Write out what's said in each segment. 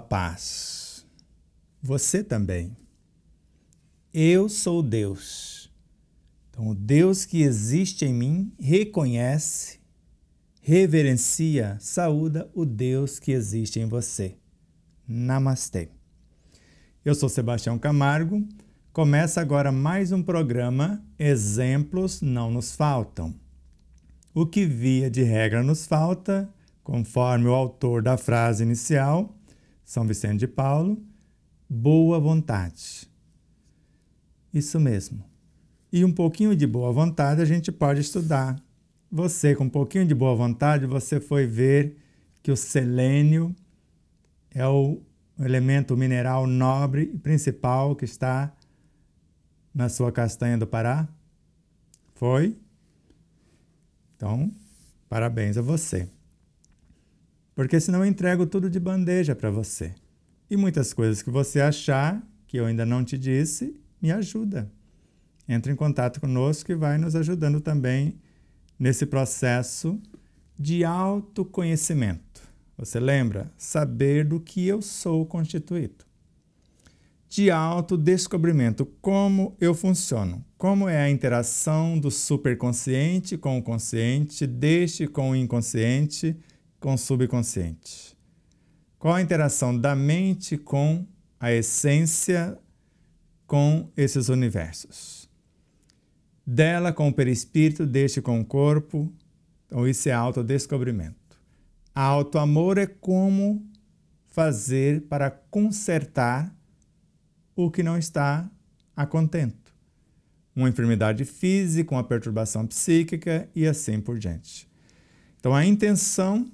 paz. Você também. Eu sou Deus. Então, o Deus que existe em mim reconhece, reverencia, saúda o Deus que existe em você. Namastê. Eu sou Sebastião Camargo. Começa agora mais um programa Exemplos Não Nos Faltam. O que via de regra nos falta, conforme o autor da frase inicial, são Vicente de Paulo, boa vontade. Isso mesmo. E um pouquinho de boa vontade a gente pode estudar. Você, com um pouquinho de boa vontade, você foi ver que o selênio é o elemento mineral nobre e principal que está na sua castanha do Pará? Foi? Então, parabéns a você porque senão eu entrego tudo de bandeja para você. E muitas coisas que você achar que eu ainda não te disse, me ajuda. Entra em contato conosco e vai nos ajudando também nesse processo de autoconhecimento. Você lembra? Saber do que eu sou constituído. De autodescobrimento, como eu funciono, como é a interação do superconsciente com o consciente, deste com o inconsciente com o subconsciente? Qual a interação da mente com a essência, com esses universos? Dela com o perispírito, deste com o corpo. Então, isso é autodescobrimento. Autoamor é como fazer para consertar o que não está a contento. Uma enfermidade física, uma perturbação psíquica e assim por diante. Então, a intenção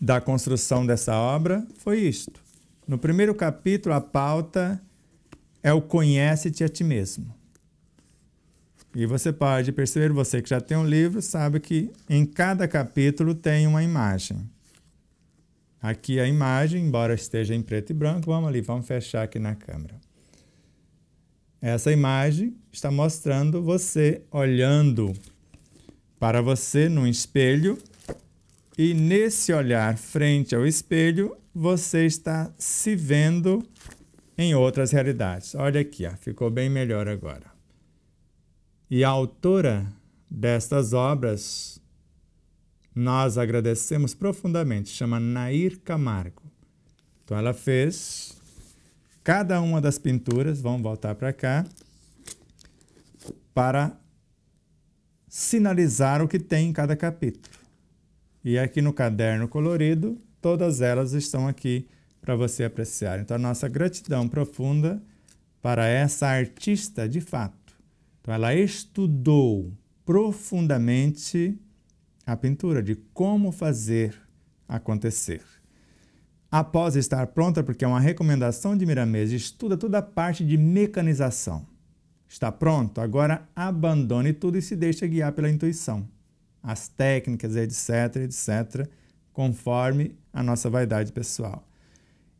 da construção dessa obra foi isto. No primeiro capítulo, a pauta é o conhece-te a ti mesmo. E você pode perceber, você que já tem um livro, sabe que em cada capítulo tem uma imagem. Aqui a imagem, embora esteja em preto e branco, vamos ali, vamos fechar aqui na câmera. Essa imagem está mostrando você olhando para você num espelho e nesse olhar frente ao espelho, você está se vendo em outras realidades. Olha aqui, ó, ficou bem melhor agora. E a autora destas obras, nós agradecemos profundamente, chama Nair Camargo. Então ela fez cada uma das pinturas, vamos voltar para cá, para sinalizar o que tem em cada capítulo. E aqui no caderno colorido, todas elas estão aqui para você apreciar. Então, a nossa gratidão profunda para essa artista de fato. Então, ela estudou profundamente a pintura, de como fazer acontecer. Após estar pronta, porque é uma recomendação de Miramês, estuda toda a parte de mecanização. Está pronto? Agora abandone tudo e se deixe guiar pela intuição as técnicas, etc, etc, conforme a nossa vaidade pessoal.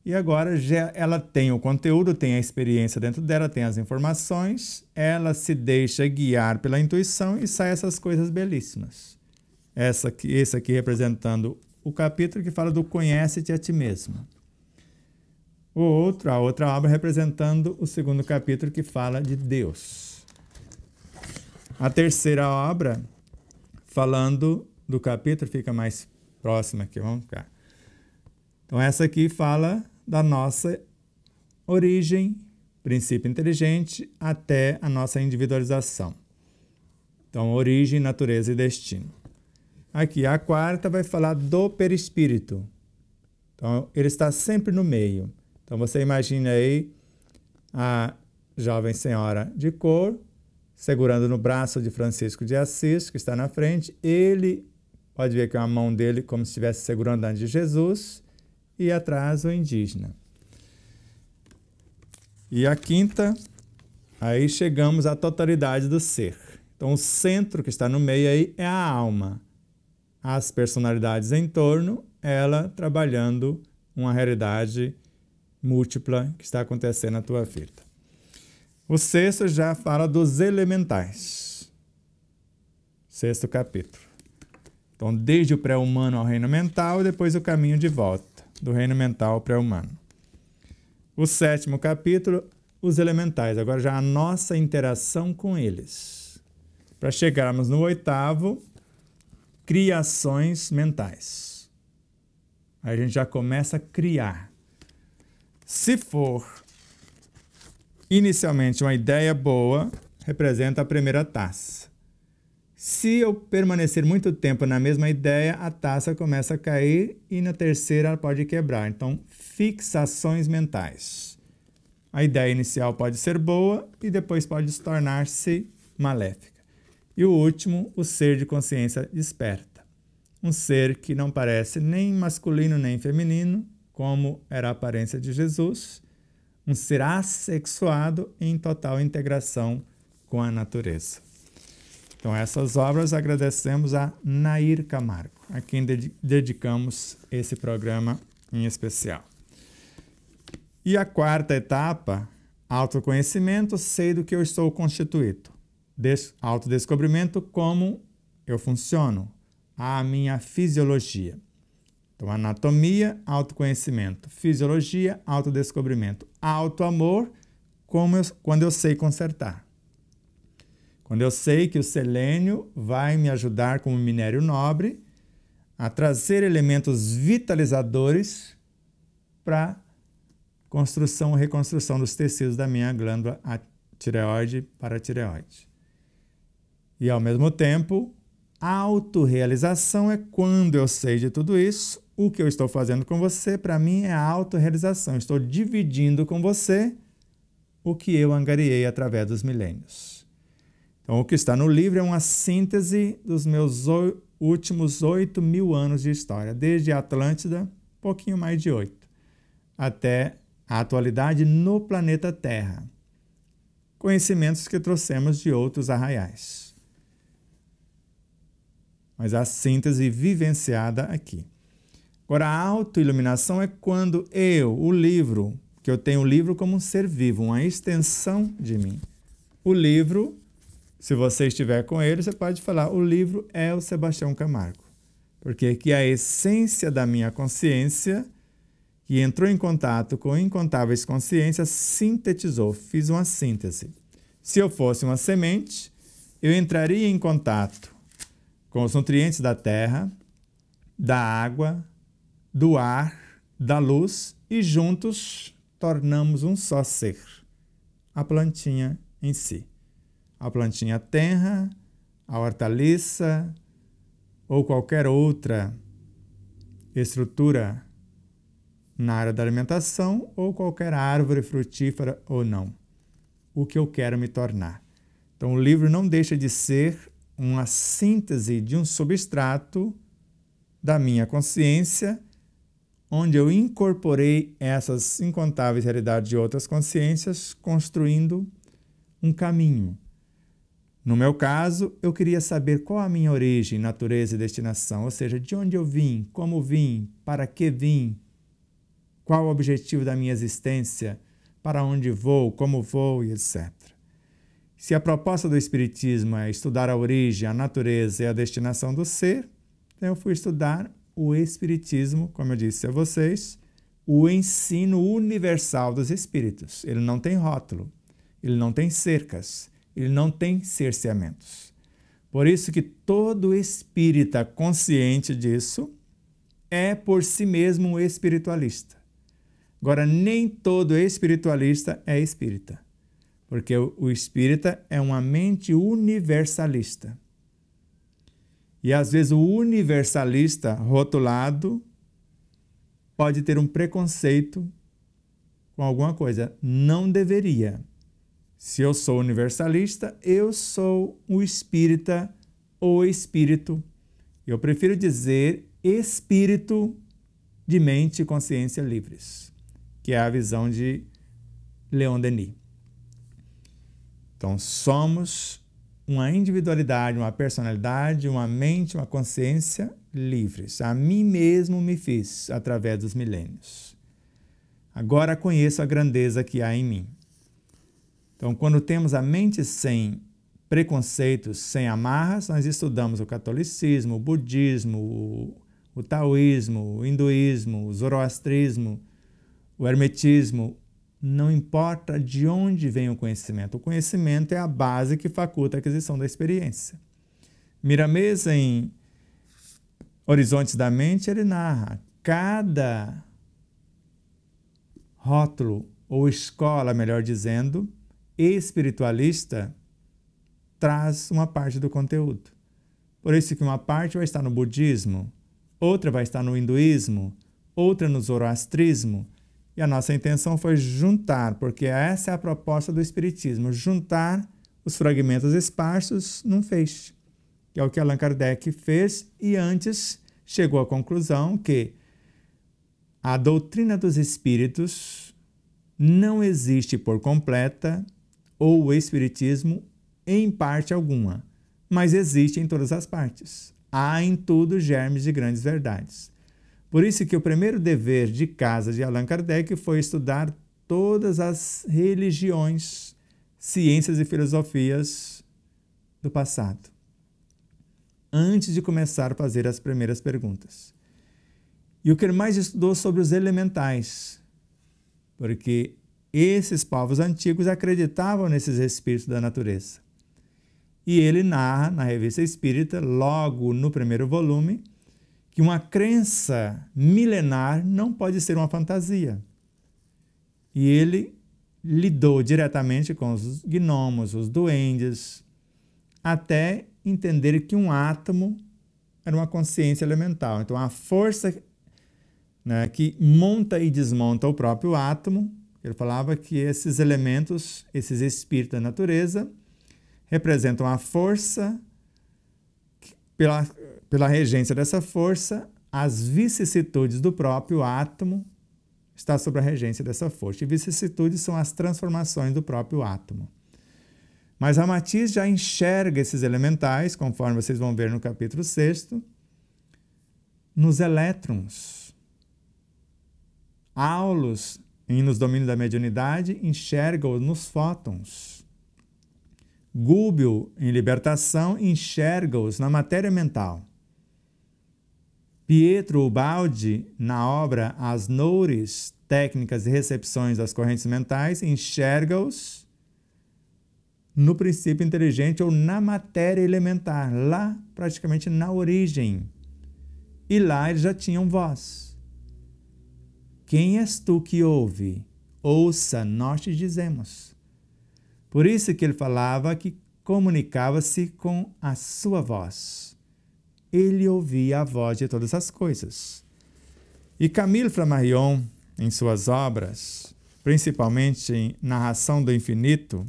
E agora já ela tem o conteúdo, tem a experiência dentro dela, tem as informações, ela se deixa guiar pela intuição e sai essas coisas belíssimas. Essa aqui, esse aqui representando o capítulo que fala do conhece-te a ti mesmo. O outro, a outra obra representando o segundo capítulo que fala de Deus. A terceira obra falando do capítulo, fica mais próxima aqui, vamos cá. Então, essa aqui fala da nossa origem, princípio inteligente, até a nossa individualização. Então, origem, natureza e destino. Aqui, a quarta vai falar do perispírito. Então, ele está sempre no meio. Então, você imagina aí a jovem senhora de cor segurando no braço de Francisco de Assis, que está na frente. Ele pode ver que é a mão dele como se estivesse segurando a de Jesus e atrás o indígena. E a quinta, aí chegamos à totalidade do ser. Então o centro que está no meio aí é a alma. As personalidades em torno, ela trabalhando uma realidade múltipla que está acontecendo na tua vida. O sexto já fala dos elementais. Sexto capítulo. Então, desde o pré-humano ao reino mental, e depois o caminho de volta do reino mental ao pré-humano. O sétimo capítulo, os elementais. Agora já a nossa interação com eles. Para chegarmos no oitavo, criações mentais. Aí a gente já começa a criar. Se for Inicialmente, uma ideia boa representa a primeira taça. Se eu permanecer muito tempo na mesma ideia, a taça começa a cair e na terceira ela pode quebrar. Então, fixações mentais. A ideia inicial pode ser boa e depois pode se tornar-se maléfica. E o último, o ser de consciência desperta. Um ser que não parece nem masculino nem feminino, como era a aparência de Jesus, um ser assexuado em total integração com a natureza. Então, essas obras agradecemos a Nair Camargo, a quem dedicamos esse programa em especial. E a quarta etapa, autoconhecimento, sei do que eu estou constituído. Des autodescobrimento, como eu funciono, a minha fisiologia. Então, anatomia, autoconhecimento. Fisiologia, autodescobrimento. Autoamor, eu, quando eu sei consertar. Quando eu sei que o selênio vai me ajudar como minério nobre a trazer elementos vitalizadores para construção e reconstrução dos tecidos da minha glândula tireoide para tireoide. E ao mesmo tempo, autorrealização é quando eu sei de tudo isso, o que eu estou fazendo com você, para mim, é a autorrealização. Estou dividindo com você o que eu angariei através dos milênios. Então, o que está no livro é uma síntese dos meus últimos 8 mil anos de história, desde a Atlântida, pouquinho mais de 8, até a atualidade no planeta Terra. Conhecimentos que trouxemos de outros arraiais. Mas a síntese vivenciada aqui. Agora, a autoiluminação é quando eu, o livro, que eu tenho o livro como um ser vivo, uma extensão de mim. O livro, se você estiver com ele, você pode falar: o livro é o Sebastião Camargo. Porque que a essência da minha consciência, que entrou em contato com incontáveis consciências, sintetizou, fiz uma síntese. Se eu fosse uma semente, eu entraria em contato com os nutrientes da terra, da água, do ar, da luz e juntos tornamos um só ser a plantinha em si. A plantinha terra, a hortaliça ou qualquer outra estrutura na área da alimentação ou qualquer árvore frutífera ou não. O que eu quero me tornar. Então, o livro não deixa de ser uma síntese de um substrato da minha consciência onde eu incorporei essas incontáveis realidades de outras consciências, construindo um caminho. No meu caso, eu queria saber qual a minha origem, natureza e destinação, ou seja, de onde eu vim, como vim, para que vim, qual o objetivo da minha existência, para onde vou, como vou e etc. Se a proposta do Espiritismo é estudar a origem, a natureza e a destinação do ser, então eu fui estudar o Espiritismo, como eu disse a vocês, o ensino universal dos Espíritos. Ele não tem rótulo, ele não tem cercas, ele não tem cerceamentos. Por isso que todo espírita consciente disso é por si mesmo um espiritualista. Agora, nem todo espiritualista é espírita, porque o espírita é uma mente universalista. E às vezes o universalista rotulado pode ter um preconceito com alguma coisa. Não deveria. Se eu sou universalista, eu sou o espírita ou espírito. Eu prefiro dizer espírito de mente e consciência livres, que é a visão de Leon Denis. Então, somos uma individualidade, uma personalidade, uma mente, uma consciência livres. A mim mesmo me fiz através dos milênios. Agora conheço a grandeza que há em mim. Então, quando temos a mente sem preconceitos, sem amarras, nós estudamos o catolicismo, o budismo, o, o taoísmo, o hinduísmo, o zoroastrismo, o hermetismo, não importa de onde vem o conhecimento, o conhecimento é a base que faculta a aquisição da experiência. Miramês, em Horizontes da Mente, ele narra cada rótulo ou escola, melhor dizendo, espiritualista traz uma parte do conteúdo. Por isso que uma parte vai estar no budismo, outra vai estar no hinduísmo, outra no zoroastrismo, e a nossa intenção foi juntar, porque essa é a proposta do Espiritismo, juntar os fragmentos esparsos num feixe, que é o que Allan Kardec fez e antes chegou à conclusão que a doutrina dos espíritos não existe por completa ou o espiritismo em parte alguma, mas existe em todas as partes. Há em tudo germes de grandes verdades. Por isso que o primeiro dever de casa de Allan Kardec foi estudar todas as religiões, ciências e filosofias do passado, antes de começar a fazer as primeiras perguntas. E o que ele mais estudou sobre os elementais, porque esses povos antigos acreditavam nesses espíritos da natureza. E ele narra na Revista Espírita, logo no primeiro volume, que uma crença milenar não pode ser uma fantasia. E ele lidou diretamente com os gnomos, os duendes, até entender que um átomo era uma consciência elemental. Então, a força né, que monta e desmonta o próprio átomo, ele falava que esses elementos, esses espíritos da natureza, representam a força pela, pela regência dessa força, as vicissitudes do próprio átomo está sob a regência dessa força. E vicissitudes são as transformações do próprio átomo. Mas a Matiz já enxerga esses elementais, conforme vocês vão ver no capítulo 6, nos elétrons. Aulos, nos domínio da mediunidade, enxerga-os nos fótons. Gúbio, em libertação, enxerga-os na matéria mental. Pietro Ubaldi, na obra As Noures, Técnicas e Recepções das Correntes Mentais, enxerga-os no princípio inteligente ou na matéria elementar, lá praticamente na origem. E lá eles já tinham voz. Quem és tu que ouve? Ouça, nós te dizemos. Por isso que ele falava que comunicava-se com a sua voz. Ele ouvia a voz de todas as coisas. E Camille Flammarion, em suas obras, principalmente em Narração do Infinito,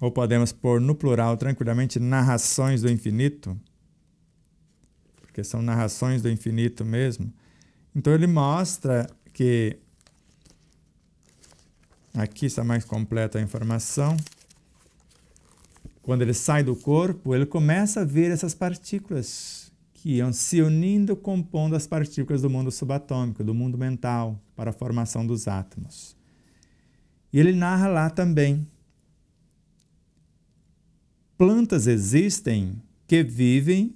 ou podemos pôr no plural tranquilamente Narrações do Infinito, porque são narrações do infinito mesmo. Então ele mostra que Aqui está mais completa a informação. Quando ele sai do corpo, ele começa a ver essas partículas que iam se unindo, compondo as partículas do mundo subatômico, do mundo mental, para a formação dos átomos. E ele narra lá também. Plantas existem que vivem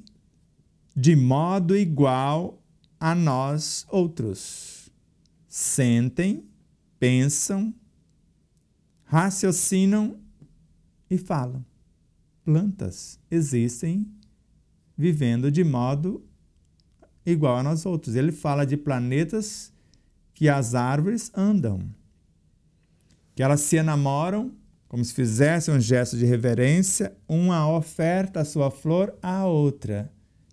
de modo igual a nós outros. Sentem, pensam, raciocinam e falam. Plantas existem vivendo de modo igual a nós outros. Ele fala de planetas que as árvores andam, que elas se enamoram, como se fizessem um gesto de reverência, uma oferta a sua flor à outra.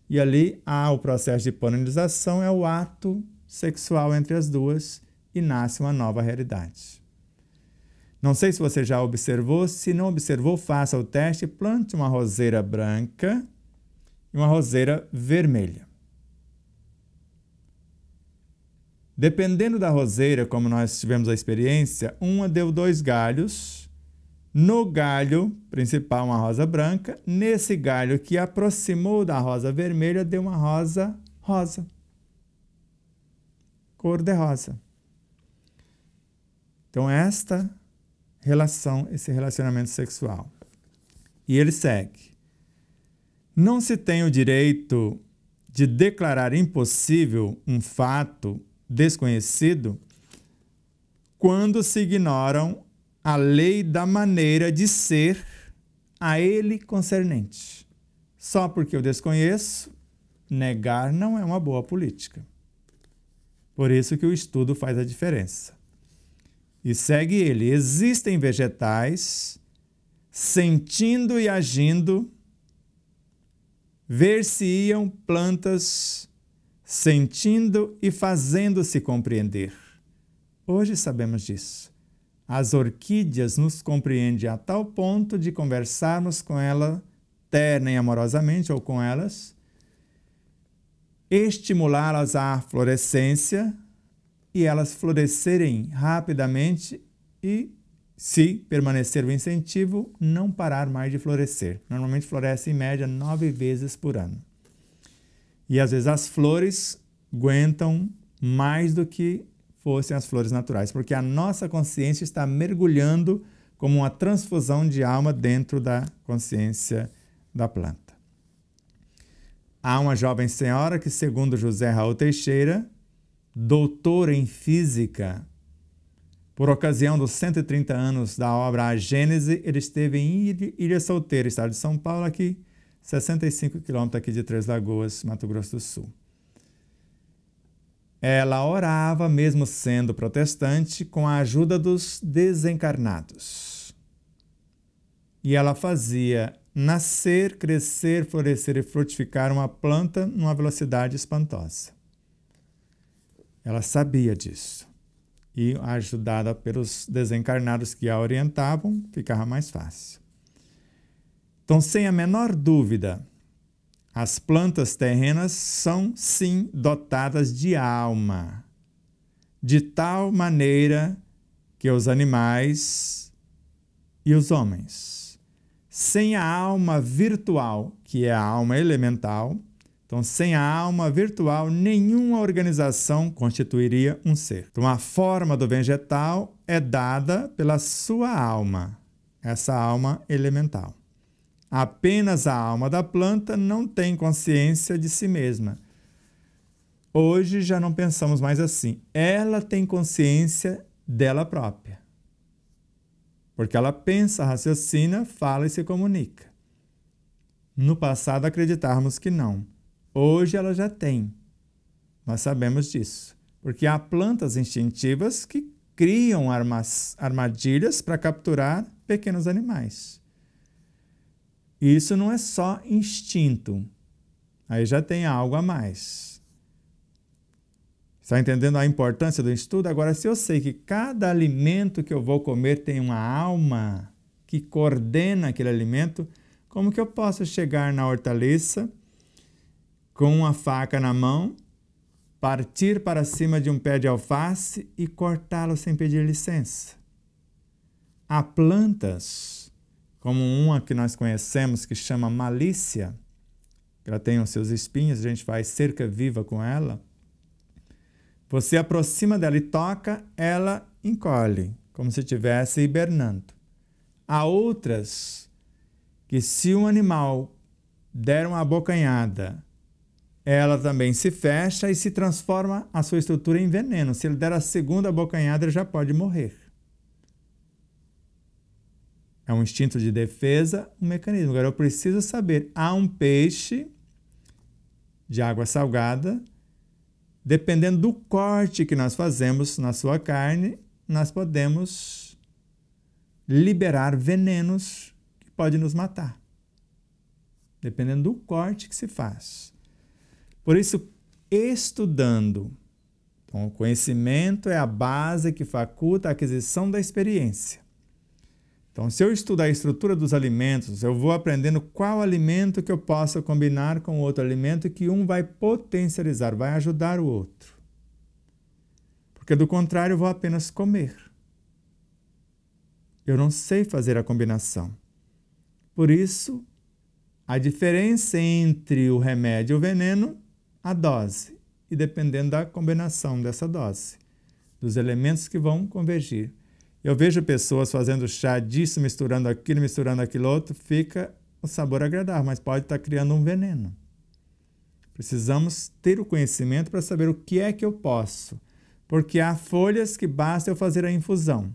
E ali há o processo de polinização, é o ato sexual entre as duas e nasce uma nova realidade. Não sei se você já observou, se não observou, faça o teste, plante uma roseira branca e uma roseira vermelha. Dependendo da roseira, como nós tivemos a experiência, uma deu dois galhos. No galho principal, uma rosa branca. Nesse galho que aproximou da rosa vermelha, deu uma rosa rosa. Cor de rosa. Então, esta relação, esse relacionamento sexual. E ele segue. Não se tem o direito de declarar impossível um fato desconhecido quando se ignoram a lei da maneira de ser a ele concernente. Só porque eu desconheço, negar não é uma boa política. Por isso que o estudo faz a diferença. E segue ele: existem vegetais sentindo e agindo, ver-se-iam plantas sentindo e fazendo-se compreender. Hoje sabemos disso. As orquídeas nos compreendem a tal ponto de conversarmos com ela terna e amorosamente ou com elas, estimulá-las à florescência, e elas florescerem rapidamente e, se permanecer o incentivo, não parar mais de florescer. Normalmente floresce em média nove vezes por ano. E às vezes as flores aguentam mais do que fossem as flores naturais, porque a nossa consciência está mergulhando como uma transfusão de alma dentro da consciência da planta. Há uma jovem senhora que, segundo José Raul Teixeira, doutor em física. Por ocasião dos 130 anos da obra A Gênese, ele esteve em Ilha Solteira, estado de São Paulo, aqui, 65 quilômetros aqui de Três Lagoas, Mato Grosso do Sul. Ela orava, mesmo sendo protestante, com a ajuda dos desencarnados. E ela fazia nascer, crescer, florescer e frutificar uma planta numa velocidade espantosa. Ela sabia disso. E, ajudada pelos desencarnados que a orientavam, ficava mais fácil. Então, sem a menor dúvida, as plantas terrenas são sim dotadas de alma, de tal maneira que os animais e os homens. Sem a alma virtual, que é a alma elemental, então, sem a alma virtual, nenhuma organização constituiria um ser. Então, a forma do vegetal é dada pela sua alma, essa alma elemental. Apenas a alma da planta não tem consciência de si mesma. Hoje já não pensamos mais assim. Ela tem consciência dela própria. Porque ela pensa, raciocina, fala e se comunica. No passado acreditarmos que não. Hoje ela já tem. Nós sabemos disso, porque há plantas instintivas que criam armadilhas para capturar pequenos animais. isso não é só instinto. Aí já tem algo a mais. Está entendendo a importância do estudo? Agora, se eu sei que cada alimento que eu vou comer tem uma alma que coordena aquele alimento, como que eu posso chegar na hortaliça? com uma faca na mão, partir para cima de um pé de alface e cortá-lo sem pedir licença. Há plantas, como uma que nós conhecemos que chama malícia, que ela tem os seus espinhos, a gente faz cerca viva com ela. Você aproxima dela e toca, ela encolhe, como se estivesse hibernando. Há outras que, se um animal der uma abocanhada ela também se fecha e se transforma a sua estrutura em veneno. Se ele der a segunda bocanhada, ele já pode morrer. É um instinto de defesa, um mecanismo. Agora eu preciso saber: há um peixe de água salgada, dependendo do corte que nós fazemos na sua carne, nós podemos liberar venenos que podem nos matar. Dependendo do corte que se faz. Por isso, estudando. Então, o conhecimento é a base que faculta a aquisição da experiência. Então, se eu estudar a estrutura dos alimentos, eu vou aprendendo qual alimento que eu posso combinar com outro alimento que um vai potencializar, vai ajudar o outro. Porque do contrário, eu vou apenas comer. Eu não sei fazer a combinação. Por isso, a diferença entre o remédio e o veneno a dose e dependendo da combinação dessa dose, dos elementos que vão convergir. Eu vejo pessoas fazendo chá disso, misturando aquilo, misturando aquilo outro, fica o sabor agradável, mas pode estar tá criando um veneno. Precisamos ter o conhecimento para saber o que é que eu posso, porque há folhas que basta eu fazer a infusão.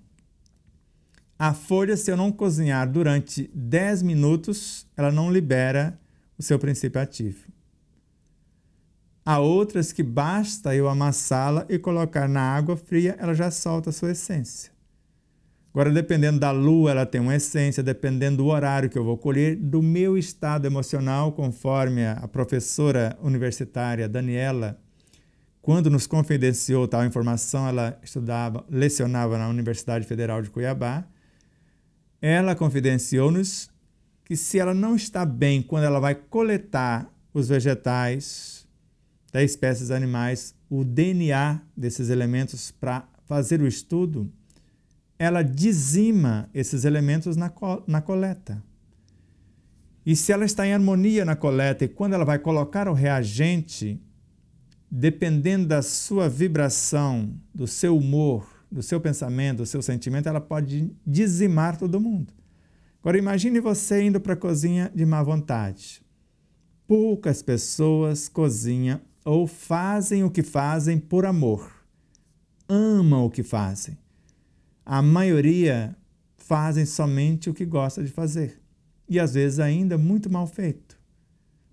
A folha, se eu não cozinhar durante 10 minutos, ela não libera o seu princípio ativo. Há outras que basta eu amassá-la e colocar na água fria, ela já solta a sua essência. Agora, dependendo da lua, ela tem uma essência, dependendo do horário que eu vou colher, do meu estado emocional, conforme a professora universitária Daniela, quando nos confidenciou tal informação, ela estudava, lecionava na Universidade Federal de Cuiabá, ela confidenciou-nos que se ela não está bem quando ela vai coletar os vegetais, das espécies animais, o DNA desses elementos para fazer o estudo, ela dizima esses elementos na, co na coleta. E se ela está em harmonia na coleta e quando ela vai colocar o reagente, dependendo da sua vibração, do seu humor, do seu pensamento, do seu sentimento, ela pode dizimar todo mundo. Agora imagine você indo para a cozinha de má vontade. Poucas pessoas cozinham ou fazem o que fazem por amor, amam o que fazem. A maioria fazem somente o que gosta de fazer e às vezes ainda é muito mal feito,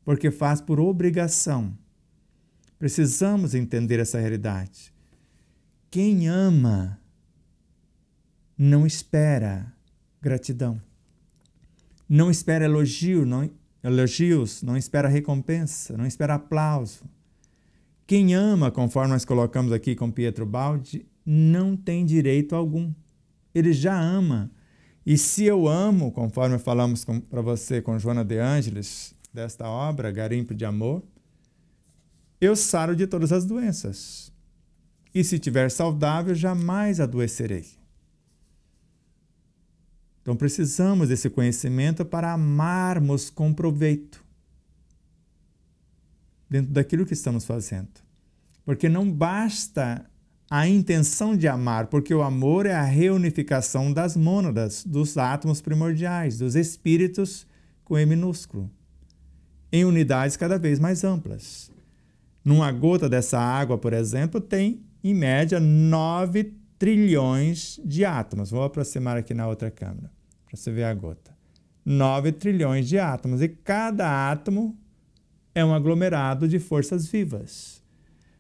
porque faz por obrigação. Precisamos entender essa realidade. Quem ama não espera gratidão. Não espera elogio, não, elogios, não espera recompensa, não espera aplauso. Quem ama, conforme nós colocamos aqui com Pietro Baldi, não tem direito algum. Ele já ama. E se eu amo, conforme falamos para você com Joana de Ângeles, desta obra, Garimpo de Amor, eu saro de todas as doenças. E se tiver saudável, jamais adoecerei. Então precisamos desse conhecimento para amarmos com proveito dentro daquilo que estamos fazendo. Porque não basta a intenção de amar, porque o amor é a reunificação das mônadas, dos átomos primordiais, dos espíritos com E minúsculo, em unidades cada vez mais amplas. Numa gota dessa água, por exemplo, tem, em média, 9 trilhões de átomos. Vou aproximar aqui na outra câmera, para você ver a gota. 9 trilhões de átomos. E cada átomo é um aglomerado de forças vivas.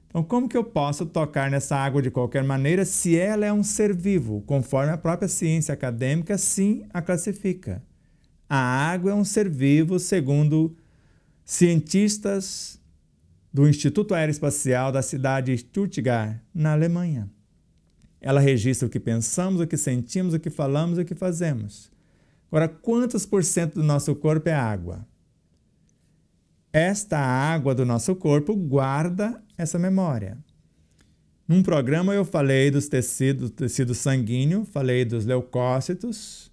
Então, como que eu posso tocar nessa água de qualquer maneira se ela é um ser vivo, conforme a própria ciência acadêmica sim a classifica? A água é um ser vivo, segundo cientistas do Instituto Aeroespacial da cidade de Stuttgart, na Alemanha. Ela registra o que pensamos, o que sentimos, o que falamos, o que fazemos. Agora, quantos por cento do nosso corpo é água? Esta água do nosso corpo guarda essa memória. Num programa eu falei dos tecidos, do tecido sanguíneo, falei dos leucócitos,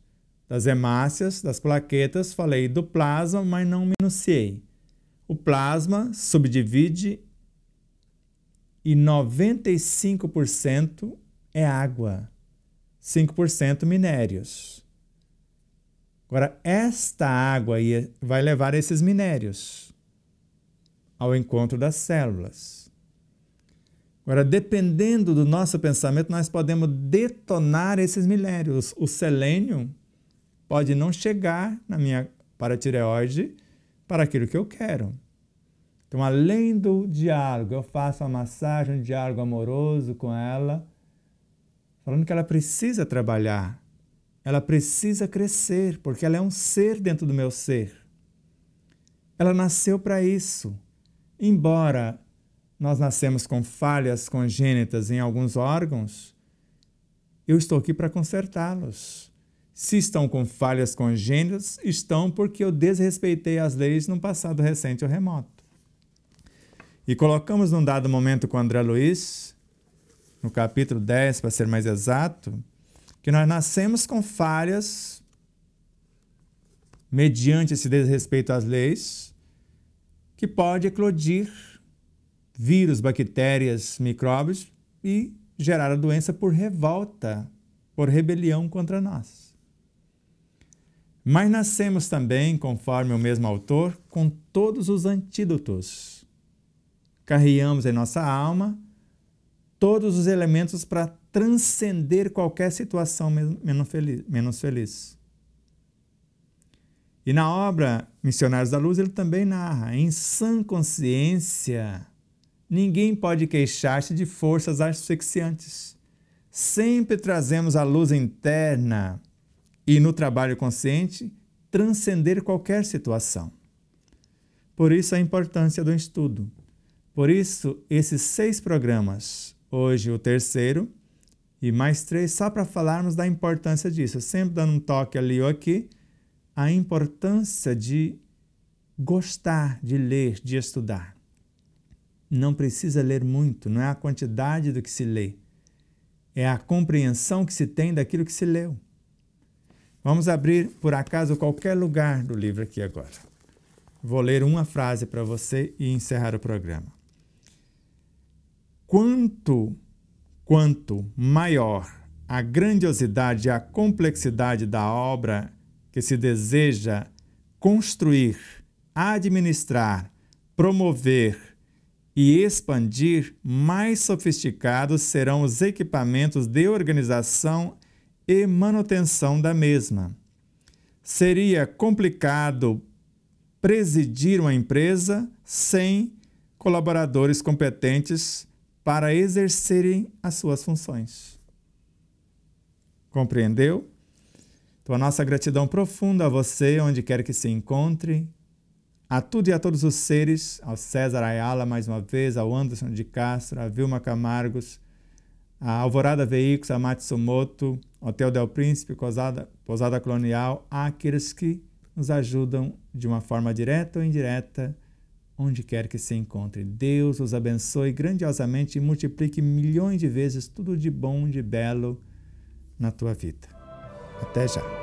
das hemácias, das plaquetas, falei do plasma, mas não minuciei. O plasma subdivide e 95% é água, 5% minérios. Agora, esta água vai levar esses minérios ao encontro das células. Agora, dependendo do nosso pensamento, nós podemos detonar esses minérios. O selênio pode não chegar na minha paratireoide para aquilo que eu quero. Então, além do diálogo, eu faço uma massagem, um diálogo amoroso com ela, falando que ela precisa trabalhar, ela precisa crescer, porque ela é um ser dentro do meu ser. Ela nasceu para isso. Embora nós nascemos com falhas congênitas em alguns órgãos, eu estou aqui para consertá-los. Se estão com falhas congênitas, estão porque eu desrespeitei as leis num passado recente ou remoto. E colocamos num dado momento com André Luiz, no capítulo 10, para ser mais exato, que nós nascemos com falhas mediante esse desrespeito às leis, que pode eclodir vírus, bactérias, micróbios e gerar a doença por revolta, por rebelião contra nós. Mas nascemos também, conforme o mesmo autor, com todos os antídotos. Carreamos em nossa alma todos os elementos para transcender qualquer situação menos feliz. E na obra Missionários da Luz, ele também narra: em sã consciência, ninguém pode queixar-se de forças asfixiantes. Sempre trazemos a luz interna e, no trabalho consciente, transcender qualquer situação. Por isso, a importância do estudo. Por isso, esses seis programas, hoje o terceiro, e mais três só para falarmos da importância disso, sempre dando um toque ali ou aqui a importância de gostar de ler, de estudar. Não precisa ler muito, não é a quantidade do que se lê, é a compreensão que se tem daquilo que se leu. Vamos abrir, por acaso, qualquer lugar do livro aqui agora. Vou ler uma frase para você e encerrar o programa. Quanto, quanto maior a grandiosidade e a complexidade da obra que se deseja construir, administrar, promover e expandir, mais sofisticados serão os equipamentos de organização e manutenção da mesma. Seria complicado presidir uma empresa sem colaboradores competentes para exercerem as suas funções. Compreendeu? Então, a nossa gratidão profunda a você, onde quer que se encontre, a tudo e a todos os seres, ao César Ayala mais uma vez, ao Anderson de Castro, a Vilma Camargos, a Alvorada Veículos, a Matsumoto, Hotel Del Príncipe, Posada, Posada Colonial, aqueles que nos ajudam de uma forma direta ou indireta, onde quer que se encontre. Deus os abençoe grandiosamente e multiplique milhões de vezes tudo de bom, de belo na tua vida. Até já.